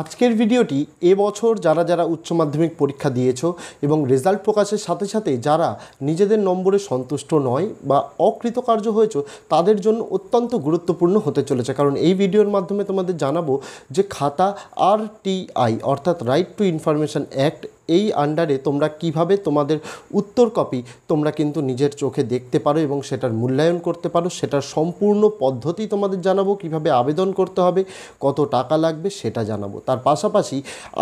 আজকের ভিডিওটি এবছর যারা যারা উচ্চ মাধ্যমিক পরীক্ষা দিয়েছ এবং রেজাল্ট প্রকাশের সাথে সাথে যারা নিজেদের নম্বরে সন্তুষ্ট নয় বা অকৃতকার্য হয়েছ তাদের জন্য অত্যন্ত গুরুত্বপূর্ণ হতে চলেছে কারণ এই ভিডিওর মাধ্যমে তোমাদের জানাবো যে খাতা আর টিআই অর্থাৎ রাইট টু ইনফরমেশান অ্যাক্ট এই আন্ডারে তোমরা কিভাবে তোমাদের উত্তর কপি তোমরা কিন্তু নিজের চোখে দেখতে পারো এবং সেটার মূল্যায়ন করতে পারো সেটার সম্পূর্ণ পদ্ধতি তোমাদের জানাবো কিভাবে আবেদন করতে হবে কত টাকা লাগবে সেটা জানাবো তার পাশাপাশি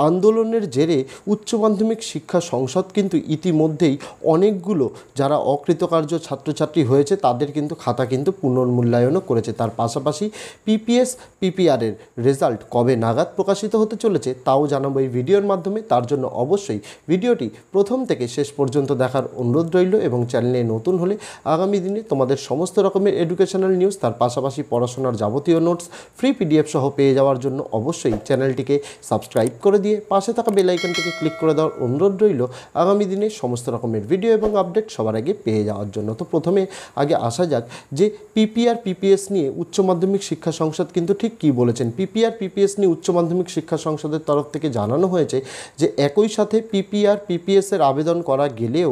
আন্দোলনের জেরে উচ্চ মাধ্যমিক শিক্ষা সংসদ কিন্তু ইতিমধ্যেই অনেকগুলো যারা অকৃতকার্য ছাত্রছাত্রী হয়েছে তাদের কিন্তু খাতা কিন্তু পুনর্মূল্যায়নও করেছে তার পাশাপাশি পিপিএস পিপিআরের রেজাল্ট কবে নাগাদ প্রকাশিত হতে চলেছে তাও জানাবো এই ভিডিওর মাধ্যমে তার জন্য অবশ্যই অবশ্যই ভিডিওটি প্রথম থেকে শেষ পর্যন্ত দেখার অনুরোধ রইল এবং চ্যানেলে নতুন হলে আগামী দিনে তোমাদের সমস্ত রকমের এডুকেশনাল নিউজ তার পাশাপাশি পড়াশোনার যাবতীয় নোটস ফ্রি পিডিএফ সহ পেয়ে যাওয়ার জন্য অবশ্যই চ্যানেলটিকে সাবস্ক্রাইব করে দিয়ে পাশে থাকা বেলাইকনটিকে ক্লিক করে দেওয়ার অনুরোধ রইল আগামী দিনে সমস্ত রকমের ভিডিও এবং আপডেট সবার আগে পেয়ে যাওয়ার জন্য তো প্রথমে আগে আসা যাক যে পিপিআর পিপিএস নিয়ে উচ্চ মাধ্যমিক শিক্ষা সংসদ কিন্তু ঠিক কি বলেছেন পিপিআর পিপিএস নিয়ে উচ্চ মাধ্যমিক শিক্ষা সংসদের তরফ থেকে জানানো হয়েছে যে একই সাথে পিপিআর পিপিএস এর আবেদন করা গেলেও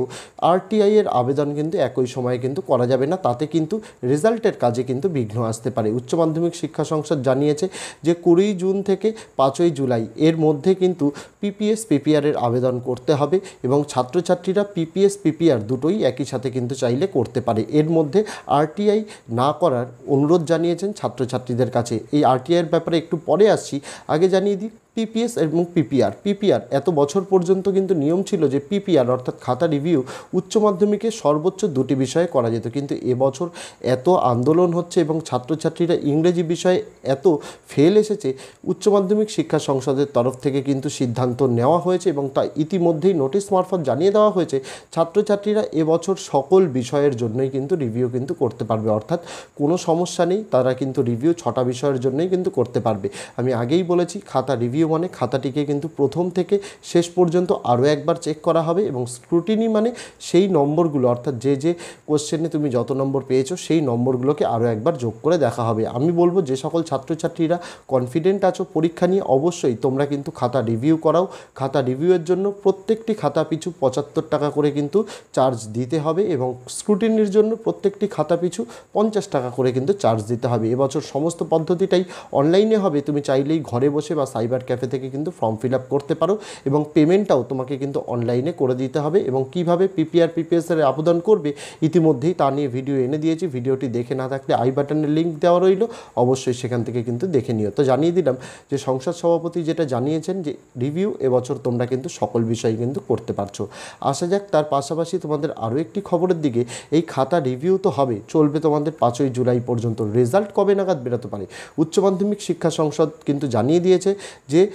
আরটিআই এর আবেদন কিন্তু একই সময়ে কিন্তু করা যাবে না তাতে কিন্তু রেজাল্টের কাজে কিন্তু বিঘ্ন আসতে পারে উচ্চ মাধ্যমিক শিক্ষা সংসদ জানিয়েছে যে কুড়ি জুন থেকে পাঁচই জুলাই এর মধ্যে কিন্তু পিপিএস পিপিআরের আবেদন করতে হবে এবং ছাত্রছাত্রীরা পিপিএস পিপিআর দুটোই একই সাথে কিন্তু চাইলে করতে পারে এর মধ্যে আরটিআই না করার অনুরোধ জানিয়েছেন ছাত্রছাত্রীদের কাছে এই আরটিআইয়ের ব্যাপারে একটু পরে আসছি আগে জানিয়ে দিই পিপিএস এবং পিপিআর পিপিআর এত বছর পর্যন্ত কিন্তু নিয়ম ছিল যে পিপিআর অর্থাৎ খাতা রিভিউ উচ্চ মাধ্যমিকে সর্বোচ্চ দুটি বিষয়ে করা যেত কিন্তু এবছর এত আন্দোলন হচ্ছে এবং ছাত্রছাত্রীরা ইংরেজি বিষয়ে এত ফেল এসেছে উচ্চ মাধ্যমিক শিক্ষা সংসদের তরফ থেকে কিন্তু সিদ্ধান্ত নেওয়া হয়েছে এবং তা ইতিমধ্যেই নোটিশ মারফত জানিয়ে দেওয়া হয়েছে ছাত্রছাত্রীরা এবছর সকল বিষয়ের জন্যই কিন্তু রিভিউ কিন্তু করতে পারবে অর্থাৎ কোনো সমস্যা নেই তারা কিন্তু রিভিউ ছটা বিষয়ের জন্যই কিন্তু করতে পারবে আমি আগেই বলেছি খাতা রিভিউ ওয়ানে খাতাটিকে কিন্তু প্রথম থেকে শেষ পর্যন্ত আরও একবার চেক করা হবে এবং স্ক্রুটিনি মানে সেই নম্বরগুলো অর্থাৎ যে যে কোশ্চেনে তুমি যত নম্বর পেয়েছো সেই নম্বরগুলোকে আরও একবার যোগ করে দেখা হবে আমি বলবো যে সকল ছাত্রছাত্রীরা কনফিডেন্ট আছো পরীক্ষা নিয়ে অবশ্যই তোমরা কিন্তু খাতা রিভিউ করাও খাতা রিভিউয়ের জন্য প্রত্যেকটি খাতা পিছু পঁচাত্তর টাকা করে কিন্তু চার্জ দিতে হবে এবং স্ক্রুটিনির জন্য প্রত্যেকটি খাতা পিছু পঞ্চাশ টাকা করে কিন্তু চার্জ দিতে হবে এবছর সমস্ত পদ্ধতিটাই অনলাইনে হবে তুমি চাইলেই ঘরে বসে বা সাইবার ক্যাফে থেকে কিন্তু ফর্ম ফিল আপ করতে পারো এবং পেমেন্টটাও তোমাকে কিন্তু অনলাইনে করে দিতে হবে এবং কিভাবে পিপিআর পিপিএসের আবেদন করবে ইতিমধ্যেই তা নিয়ে ভিডিও এনে দিয়েছি ভিডিওটি দেখে না থাকলে আই বাটনের লিঙ্ক দেওয়া রইল অবশ্যই সেখান থেকে কিন্তু দেখে নিও তো জানিয়ে দিলাম যে সংসদ সভাপতি যেটা জানিয়েছেন যে রিভিউ এবছর তোমরা কিন্তু সকল বিষয়ে কিন্তু করতে পারছো আসা যাক তার পাশাপাশি তোমাদের আরও একটি খবরের দিকে এই খাতা রিভিউ তো হবে চলবে তোমাদের পাঁচই জুলাই পর্যন্ত রেজাল্ট কবে নাগাদ বেরোতে পারে উচ্চ মাধ্যমিক শিক্ষা সংসদ কিন্তু জানিয়ে দিয়েছে যে যে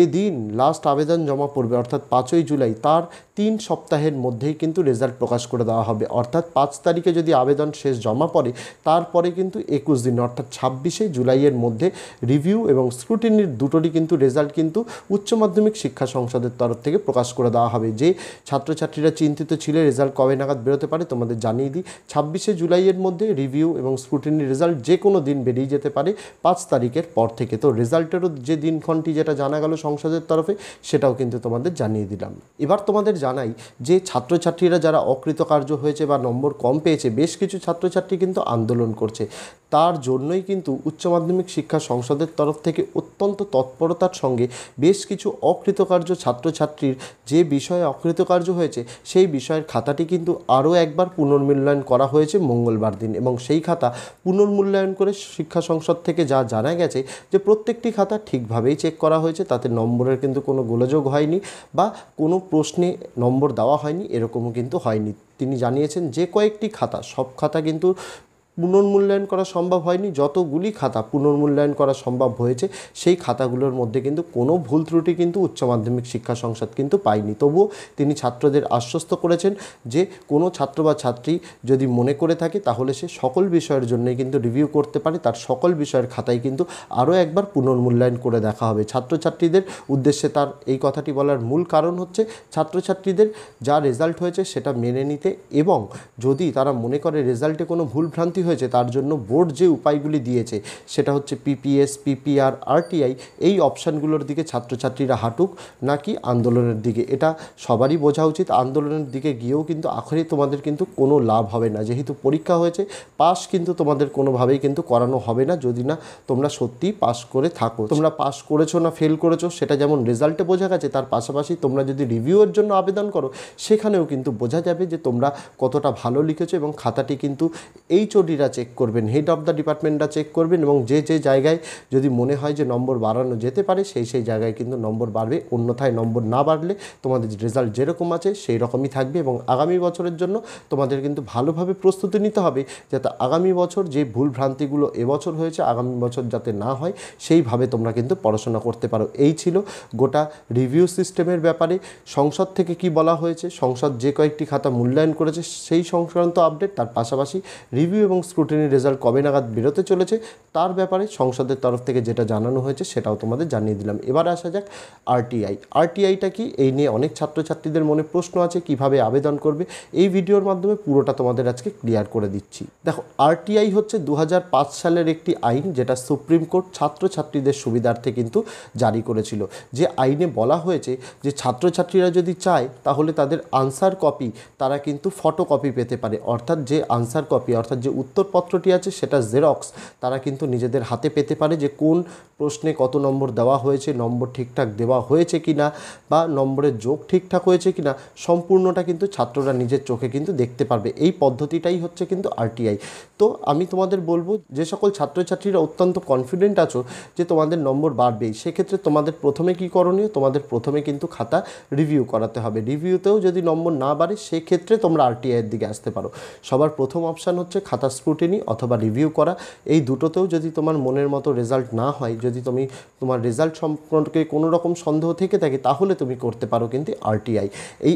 যেদিন লাস্ট আবেদন জমা পড়বে অর্থাৎ পাঁচই জুলাই তার তিন সপ্তাহের মধ্যেই কিন্তু রেজাল্ট প্রকাশ করে দেওয়া হবে অর্থাৎ পাঁচ তারিখে যদি আবেদন শেষ জমা পড়ে তারপরে কিন্তু একুশ দিন অর্থাৎ ছাব্বিশে জুলাইয়ের মধ্যে রিভিউ এবং স্ক্রুটিনির দুটোরই কিন্তু রেজাল্ট কিন্তু উচ্চ মাধ্যমিক শিক্ষা সংসদের তরফ থেকে প্রকাশ করে দেওয়া হবে যে ছাত্রছাত্রীরা চিন্তিত ছিল রেজাল্ট কবে নাগাদ বেরোতে পারে তোমাদের জানিয়ে দিই ছাব্বিশে জুলাইয়ের মধ্যে রিভিউ এবং স্ক্রুটিনির রেজাল্ট যে কোনো দিন বেরিয়ে যেতে পারে পাঁচ তারিখের পর থেকে তো রেজাল্টেরও যে দিনক্ষণটি যেটা যেটা জানা গেল সংসদের তরফে সেটাও কিন্তু তোমাদের জানিয়ে দিলাম এবার তোমাদের জানাই যে ছাত্রছাত্রীরা যারা অকৃতকার্য হয়েছে বা নম্বর কম পেয়েছে বেশ কিছু ছাত্রছাত্রী কিন্তু আন্দোলন করছে তার জন্যই কিন্তু উচ্চ মাধ্যমিক শিক্ষা সংসদের তরফ থেকে অত্যন্ত তৎপরতার সঙ্গে বেশ কিছু অকৃতকার্য ছাত্রছাত্রীর যে বিষয়ে অকৃতকার্য হয়েছে সেই বিষয়ের খাতাটি কিন্তু আরও একবার পুনর্মূল্যায়ন করা হয়েছে মঙ্গলবার দিন এবং সেই খাতা পুনর্মূল্যায়ন করে শিক্ষা সংসদ থেকে যা জানা গেছে যে প্রত্যেকটি খাতা ঠিকভাবেই চেক করা হয়েছে তাতে নম্বরের কিন্তু কোনো গোলযোগ হয়নি বা কোনো প্রশ্নে নম্বর দেওয়া হয়নি এরকমও কিন্তু হয়নি তিনি জানিয়েছেন যে কয়েকটি খাতা সব খাতা কিন্তু পুনর্মূল্যায়ন করা সম্ভব হয়নি যতগুলি খাতা পুনর্মূল্যায়ন করা সম্ভব হয়েছে সেই খাতাগুলোর মধ্যে কিন্তু কোনো ভুল ত্রুটি কিন্তু উচ্চ মাধ্যমিক শিক্ষা সংসদ কিন্তু পায়নি তবুও তিনি ছাত্রদের আশ্বস্ত করেছেন যে কোনো ছাত্র বা ছাত্রী যদি মনে করে থাকে তাহলে সে সকল বিষয়ের জন্যই কিন্তু রিভিউ করতে পারে তার সকল বিষয়ের খাতায় কিন্তু আরও একবার পুনর্মূল্যায়ন করে দেখা হবে ছাত্রছাত্রীদের উদ্দেশ্যে তার এই কথাটি বলার মূল কারণ হচ্ছে ছাত্রছাত্রীদের যা রেজাল্ট হয়েছে সেটা মেনে নিতে এবং যদি তারা মনে করে রেজাল্টে কোনো ভুলভ্রান্তি হয়েছে তার জন্য বোর্ড যে উপায়গুলি দিয়েছে সেটা হচ্ছে পিপিএস পিপিআর আরটিআই এই অপশানগুলোর দিকে ছাত্রছাত্রীরা হাঁটুক নাকি আন্দোলনের দিকে এটা সবারই বোঝা উচিত আন্দোলনের দিকে গিয়েও কিন্তু আখরে তোমাদের কিন্তু কোনো লাভ হবে না যেহেতু পরীক্ষা হয়েছে পাশ কিন্তু তোমাদের কোনোভাবেই কিন্তু করানো হবে না যদি না তোমরা সত্যি পাশ করে থাকো তোমরা পাশ করেছো না ফেল করেছো সেটা যেমন রেজাল্টে বোঝা গেছে তার পাশাপাশি তোমরা যদি রিভিউয়ের জন্য আবেদন করো সেখানেও কিন্তু বোঝা যাবে যে তোমরা কতটা ভালো লিখেছো এবং খাতাটি কিন্তু এইচওডির সেক্রেটারিরা চেক করবেন হেড অফ দ্য ডিপার্টমেন্টরা চেক করবেন এবং যে যে জায়গায় যদি মনে হয় যে নম্বর বাড়ানো যেতে পারে সেই সেই জায়গায় কিন্তু নম্বর বাড়বে অন্যথায় নম্বর না বাড়লে তোমাদের রেজাল্ট যেরকম আছে সেই রকমই থাকবে এবং আগামী বছরের জন্য তোমাদের কিন্তু ভালোভাবে প্রস্তুতি নিতে হবে যাতে আগামী বছর যে ভুল ভ্রান্তিগুলো এবছর হয়েছে আগামী বছর যাতে না হয় সেইভাবে তোমরা কিন্তু পড়াশোনা করতে পারো এই ছিল গোটা রিভিউ সিস্টেমের ব্যাপারে সংসদ থেকে কি বলা হয়েছে সংসদ যে কয়েকটি খাতা মূল্যায়ন করেছে সেই সংক্রান্ত আপডেট তার পাশাপাশি রিভিউ এবং স্ক্রুটিনি রেজাল্ট কবে নাগাদ বেরোতে চলেছে তার ব্যাপারে সংসদের তরফ থেকে যেটা জানানো হয়েছে সেটাও তোমাদের জানিয়ে দিলাম এবার আসা যাক আরটিআই আরটিআইটা কি এই নিয়ে অনেক ছাত্রছাত্রীদের মনে প্রশ্ন আছে কিভাবে আবেদন করবে এই ভিডিওর মাধ্যমে পুরোটা তোমাদের আজকে ক্লিয়ার করে দিচ্ছি দেখো আরটিআই হচ্ছে দু সালের একটি আইন যেটা সুপ্রিম কোর্ট ছাত্রছাত্রীদের সুবিধার্থে কিন্তু জারি করেছিল যে আইনে বলা হয়েছে যে ছাত্রছাত্রীরা যদি চায় তাহলে তাদের আনসার কপি তারা কিন্তু ফটোকপি পেতে পারে অর্থাৎ যে আনসার কপি অর্থাৎ যে উত্তরপত্রটি আছে সেটা জেরক্স তারা কিন্তু নিজেদের হাতে পেতে পারে যে কোন প্রশ্নে কত নম্বর দেওয়া হয়েছে নম্বর ঠিকঠাক দেওয়া হয়েছে কি না বা নম্বরের যোগ ঠিকঠাক হয়েছে কি না সম্পূর্ণটা কিন্তু ছাত্ররা নিজের চোখে কিন্তু দেখতে পারবে এই পদ্ধতিটাই হচ্ছে কিন্তু আরটিআই তো আমি তোমাদের বলবো যে সকল ছাত্রছাত্রীরা অত্যন্ত কনফিডেন্ট আছো যে তোমাদের নম্বর বাড়বেই সেক্ষেত্রে তোমাদের প্রথমে কি করণীয় তোমাদের প্রথমে কিন্তু খাতা রিভিউ করাতে হবে রিভিউতেও যদি নম্বর না বাড়ে সেক্ষেত্রে তোমরা আরটিআইয়ের দিকে আসতে পারো সবার প্রথম অপশান হচ্ছে খাতা স্ক্রুটিনি অথবা রিভিউ করা এই দুটোতেও যদি তোমার মনের মতো রেজাল্ট না হয় যদি তুমি তোমার রেজাল্ট সম্পর্কে কোনো রকম সন্দেহ থেকে থাকে তাহলে তুমি করতে পারো কিন্তু আরটিআই এই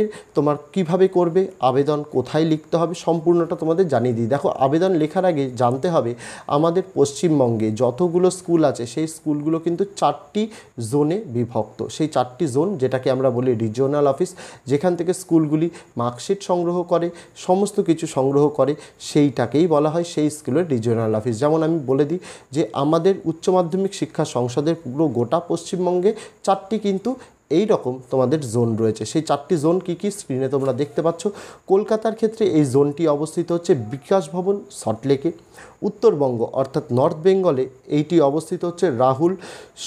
এর তোমার কিভাবে করবে আবেদন কোথায় লিখতে হবে সম্পূর্ণটা তোমাদের জানিয়ে দিই দেখো আবেদন লেখার আগে জানতে হবে আমাদের পশ্চিমবঙ্গে যতগুলো স্কুল আছে সেই স্কুলগুলো কিন্তু চারটি জোনে বিভক্ত সেই চারটি জোন যেটাকে আমরা বলি রিজিওনাল অফিস যেখান থেকে স্কুলগুলি মার্কশিট সংগ্রহ করে সমস্ত কিছু সংগ্রহ করে সেই সেইটাকেই বলা হয় সেই স্কুলের রিজিওনাল অফিস যেমন আমি বলে দিই যে আমাদের উচ্চ মাধ্যমিক শিক্ষা সংসদের পুরো গোটা পশ্চিমবঙ্গে চারটি কিন্তু এই রকম তোমাদের জোন রয়েছে সেই চারটি জোন কি কি স্ক্রিনে তোমরা দেখতে পাচ্ছ কলকাতার ক্ষেত্রে এই জোনটি অবস্থিত হচ্ছে বিকাশ ভবন সল্টলেকে উত্তরবঙ্গ অর্থাৎ নর্থ বেঙ্গলে এইটি অবস্থিত হচ্ছে রাহুল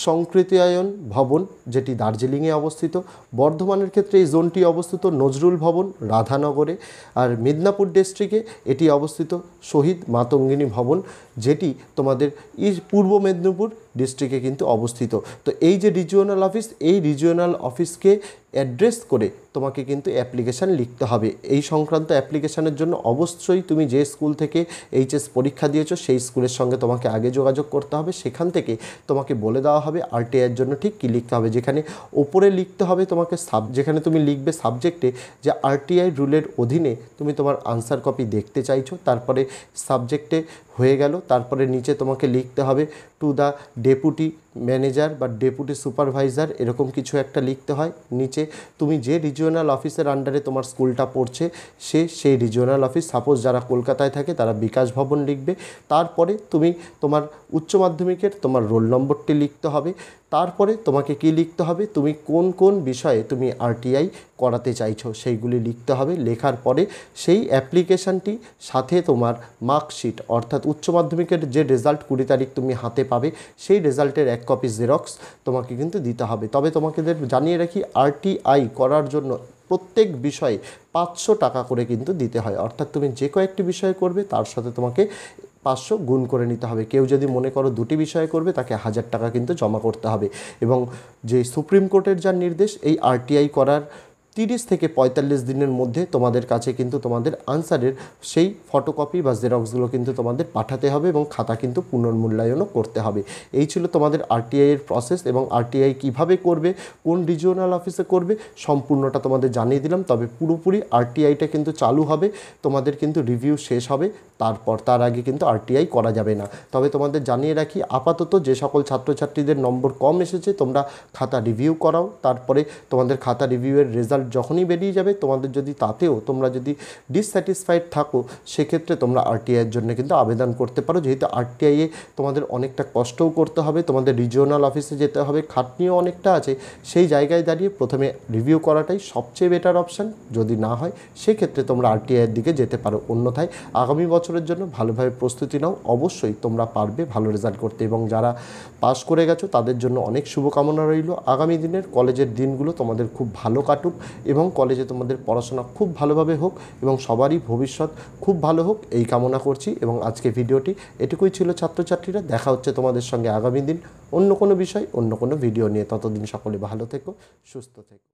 সংকৃতিয়ন ভবন যেটি দার্জিলিংয়ে অবস্থিত বর্ধমানের ক্ষেত্রে এই জোনটি অবস্থিত নজরুল ভবন রাধানগরে আর মেদিনীপুর ডিস্ট্রিক্টে এটি অবস্থিত শহীদ মাতঙ্গিনী ভবন যেটি তোমাদের পূর্ব মেদিনীপুর ডিস্ট্রিক্টে কিন্তু অবস্থিত তো এই যে রিজিওনাল অফিস এই রিজিওনাল অফিসকে অ্যাড্রেস করে তোমাকে কিন্তু অ্যাপ্লিকেশান লিখতে হবে এই সংক্রান্ত অ্যাপ্লিকেশানের জন্য অবশ্যই তুমি যে স্কুল থেকে এইচএস পরীক্ষা দিয়েছো সেই স্কুলের সঙ্গে তোমাকে আগে যোগাযোগ করতে হবে সেখান থেকে তোমাকে বলে দেওয়া হবে আরটিআইয়ের জন্য ঠিক কী লিখতে হবে যেখানে ওপরে লিখতে হবে তোমাকে সাব যেখানে তুমি লিখবে সাবজেক্টে যে আরটিআই রুলের অধীনে তুমি তোমার আনসার কপি দেখতে চাইছো তারপরে সাবজেক্টে হয়ে গেল তারপরে নিচে তোমাকে লিখতে হবে টু দ্য ডেপুটি ম্যানেজার বা ডেপুটি সুপারভাইজার এরকম কিছু একটা লিখতে হয় নিচে তুমি যে রিজিওনাল অফিসের আন্ডারে তোমার স্কুলটা পড়ছে সে সেই রিজিওনাল অফিস সাপোজ যারা কলকাতায় থাকে তারা বিকাশ ভবন লিখবে তারপরে তুমি তোমার উচ্চ মাধ্যমিকের তোমার রোল নম্বরটি লিখতে হবে তারপরে তোমাকে কি লিখতে হবে তুমি কোন কোন বিষয়ে তুমি আরটিআই করাতে চাইছো সেইগুলি লিখতে হবে লেখার পরে সেই অ্যাপ্লিকেশানটি সাথে তোমার মার্কশিট অর্থাৎ উচ্চ মাধ্যমিকের যে রেজাল্ট কুড়ি তারিখ তুমি হাতে পাবে সেই রেজাল্টের এক কপি জেরক্স তোমাকে কিন্তু দিতে হবে তবে তোমাকে জানিয়ে রাখি আরটিআই করার জন্য প্রত্যেক বিষয়ে পাঁচশো টাকা করে কিন্তু দিতে হয় অর্থাৎ তুমি যে কয়েকটি বিষয় করবে তার সাথে তোমাকে পাঁচশো গুণ করে নিতে হবে কেউ যদি মনে করো দুটি বিষয়ে করবে তাকে হাজার টাকা কিন্তু জমা করতে হবে এবং যে সুপ্রিম কোর্টের যার নির্দেশ এই আরটিআই করার তিরিশ থেকে পঁয়তাল্লিশ দিনের মধ্যে তোমাদের কাছে কিন্তু তোমাদের আনসারের সেই ফটোকপি বা জেরক্সগুলো কিন্তু তোমাদের পাঠাতে হবে এবং খাতা কিন্তু পুনর্মূল্যায়নও করতে হবে এই ছিল তোমাদের আরটিআইয়ের প্রসেস এবং আরটিআই কিভাবে করবে কোন রিজিওনাল অফিসে করবে সম্পূর্ণটা তোমাদের জানিয়ে দিলাম তবে পুরোপুরি আরটিআইটা কিন্তু চালু হবে তোমাদের কিন্তু রিভিউ শেষ হবে তারপর তার আগে কিন্তু আরটিআই করা যাবে না তবে তোমাদের জানিয়ে রাখি আপাতত যে সকল ছাত্রছাত্রীদের নম্বর কম এসেছে তোমরা খাতা রিভিউ করাও তারপরে তোমাদের খাতা রিভিউয়ের রেজাল্ট রেজাল্ট যখনই বেরিয়ে যাবে তোমাদের যদি তাতেও তোমরা যদি ডিসস্যাটিসফাইড থাকো সেক্ষেত্রে তোমরা আরটিআইয়ের জন্য কিন্তু আবেদন করতে পারো যেহেতু আরটিআইয়ে তোমাদের অনেকটা কষ্টও করতে হবে তোমাদের রিজিওনাল অফিসে যেতে হবে খাটনিও অনেকটা আছে সেই জায়গায় দাঁড়িয়ে প্রথমে রিভিউ করাটাই সবচেয়ে বেটার অপশান যদি না হয় সেক্ষেত্রে তোমরা আরটিআইয়ের দিকে যেতে পারো অন্যথায় আগামী বছরের জন্য ভালোভাবে প্রস্তুতি নাও অবশ্যই তোমরা পারবে ভালো রেজাল্ট করতে এবং যারা পাশ করে গেছো তাদের জন্য অনেক শুভকামনা রইল আগামী দিনের কলেজের দিনগুলো তোমাদের খুব ভালো কাটুক এবং কলেজে তোমাদের পড়াশোনা খুব ভালোভাবে হোক এবং সবারই ভবিষ্যৎ খুব ভালো হোক এই কামনা করছি এবং আজকে ভিডিওটি এটুকুই ছিল ছাত্রছাত্রীরা দেখা হচ্ছে তোমাদের সঙ্গে আগামী দিন অন্য কোনো বিষয় অন্য কোনো ভিডিও নিয়ে ততদিন সকলে ভালো থেকো সুস্থ থেকো